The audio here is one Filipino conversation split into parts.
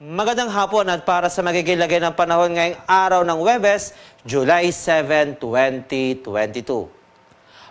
Magandang hapon at para sa magigilagay ng panahon ngayong araw ng Webes, July 7, 2022.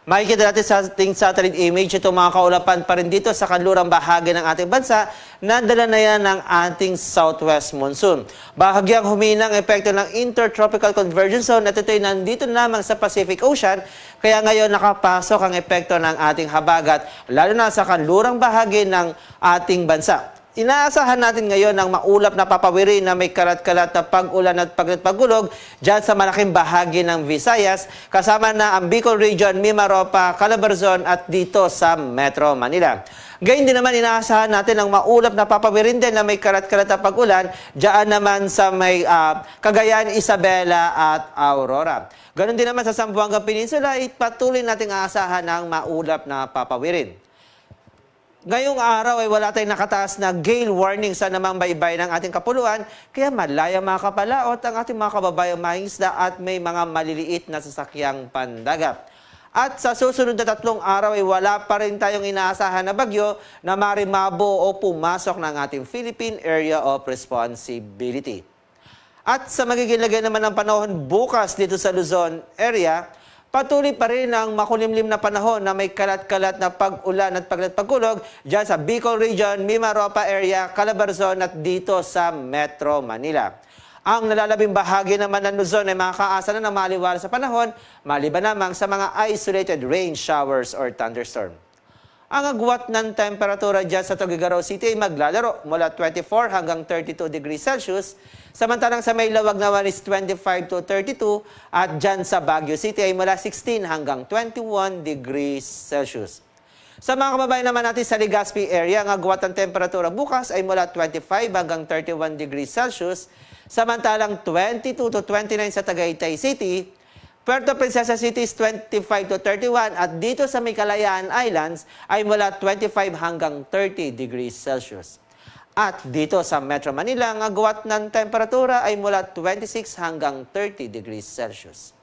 Makikita natin sa ating satellite image itong mga kaulapan pa rin dito sa kanlurang bahagi ng ating bansa na dala na yan ng ating southwest monsoon. Bahagyang humina ang epekto ng intertropical convergence zone at ito'y nandito lamang sa Pacific Ocean kaya ngayon nakapasok ang epekto ng ating habagat lalo na sa kanlurang bahagi ng ating bansa inaasahan natin ngayon ang maulap na papawiri na may kalat-kalat na pag-ulan at pagulog dyan sa malaking bahagi ng Visayas, kasama na ang Bicol Region, Mimaropa, Calabarzon at dito sa Metro Manila. Gayun din naman inaasahan natin ang maulap na papawirin din na may karat-karat na pag-ulan dyan naman sa may uh, Cagayan, Isabela at Aurora. Ganon din naman sa Sambuanga Peninsula, ipatuloy nating aasahan ang maulap na papawirin. Ngayong araw ay wala tayong nakataas na gale warning sa namang baybay ng ating kapuluan, kaya malaya mga kapalaot ang ating mga kababayang mangisda at may mga maliliit na sasakyang pandagat. At sa susunod na tatlong araw ay wala pa rin tayong inaasahan na bagyo na marimabo o pumasok ng ating Philippine Area of Responsibility. At sa magiging lagay naman ng panahon bukas dito sa Luzon area, Patuloy pa rin ang makulimlim na panahon na may kalat-kalat na pag-ulan at paglat pagkulog dyan sa Bicol Region, Mimaropa area, Calabarzon at dito sa Metro Manila. Ang nalalabing bahagi naman ng Luzon ay makakaasa na ng maliwala sa panahon, maliban lamang sa mga isolated rain showers or thunderstorm ang agwat ng temperatura dyan sa Tugigaraw City ay maglalaro mula 24 hanggang 32 degrees Celsius. Samantalang sa Maylawag naman is 25 to 32 at dyan sa Baguio City ay mula 16 hanggang 21 degrees Celsius. Sa mga kababayan naman natin sa Legazpi area, ang agwat ng temperatura bukas ay mula 25 hanggang 31 degrees Celsius. Samantalang 22 to 29 sa Tagaytay City Puerto Princesa City is 25 to 31 at dito sa may Islands ay mula 25 hanggang 30 degrees Celsius. At dito sa Metro Manila, ang agwat ng temperatura ay mula 26 hanggang 30 degrees Celsius.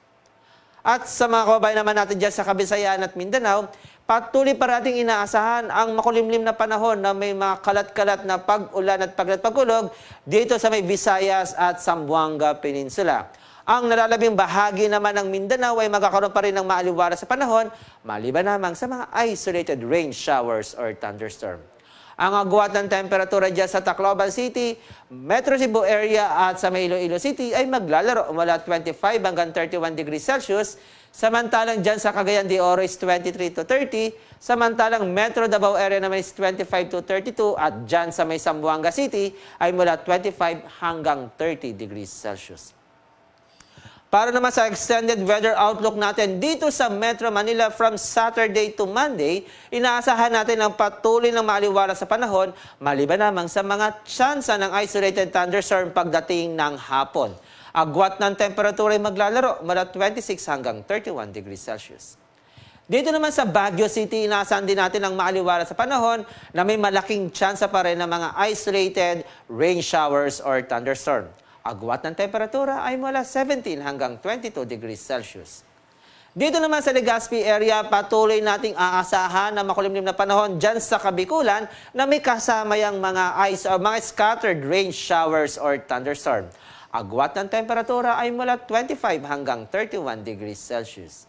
At sa mga kababayan naman natin dyan sa Kabisayan at Mindanao, patuloy parating inaasahan ang makulimlim na panahon na may mga kalat-kalat na pag-ulan at paglat-pagulog dito sa may Visayas at Sambuanga Peninsula. Ang nalalabing bahagi naman ng Mindanao ay magkakaroon pa rin ng maaliwala sa panahon, maliban lamang sa mga isolated rain showers or thunderstorm. Ang agwat ng temperatura dyan sa Tacloban City, Metro Cebu area at sa may Iloilo City ay maglalaro mula 25 hanggang 31 degrees Celsius. Samantalang dyan sa Cagayan de Oro is 23 to 30. Samantalang Metro Davao area naman is 25 to 32 at dyan sa may Sambuanga City ay mula 25 hanggang 30 degrees Celsius. Para naman sa extended weather outlook natin dito sa Metro Manila from Saturday to Monday, inaasahan natin ang patuloy ng maliwala sa panahon, maliban lamang sa mga tsansa ng isolated thunderstorm pagdating ng hapon. Agwat ng temperatura ay maglalaro mula 26 hanggang 31 degrees Celsius. Dito naman sa Baguio City, inaasahan din natin ang maaliwala sa panahon na may malaking tsansa pa rin ng mga isolated rain showers or thunderstorm. Agwat ng temperatura ay mula 17 hanggang 22 degrees Celsius. Dito naman sa Legazpi area, patuloy nating aasahan na makulimlim na panahon dyan sa Kabikulan na may kasama mga ice o mga scattered rain showers or thunderstorm. Agwat ng temperatura ay mula 25 hanggang 31 degrees Celsius.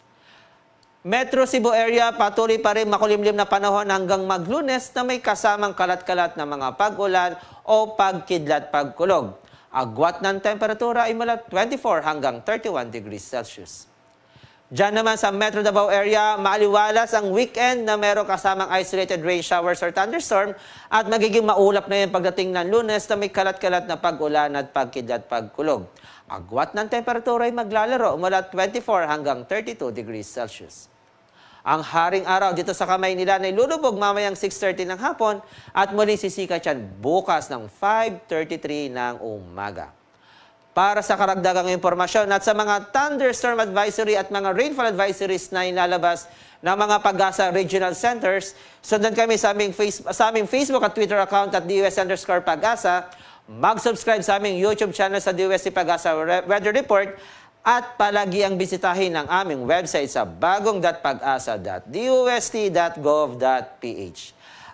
Metro Cebu area, patuloy pa rin makulimlim na panahon hanggang maglunes na may kasamang kalat-kalat na mga pag-ulan o pagkidlat pagkulog. Agwat ng temperatura ay mula 24 hanggang 31 degrees Celsius. Diyan naman sa Metro Davao area, maaliwalas ang weekend na meron kasamang isolated rain showers or thunderstorm at magiging maulap na yun pagdating ng lunes na may kalat-kalat na pag-ulan at pagkidlat pagkulog. Agwat ng temperatura ay maglalaro mula 24 hanggang 32 degrees Celsius. Ang haring araw dito sa kamay nila ay lulubog mamayang 6.30 ng hapon at muling sisikat yan bukas ng 5.33 ng umaga. Para sa karagdagang impormasyon at sa mga thunderstorm advisory at mga rainfall advisories na inalabas ng mga pag-asa regional centers, sundan kami sa aming, face, sa aming Facebook at Twitter account at DUS underscore pag-asa. Mag-subscribe sa aming YouTube channel sa DUSC Pag-asa Weather Report at palagi ang bisitahin ang aming website sa bagongpag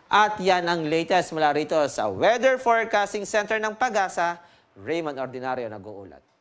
At yan ang latest mula rito sa Weather Forecasting Center ng Pag-asa, Raymond Ordinario nag-uulat.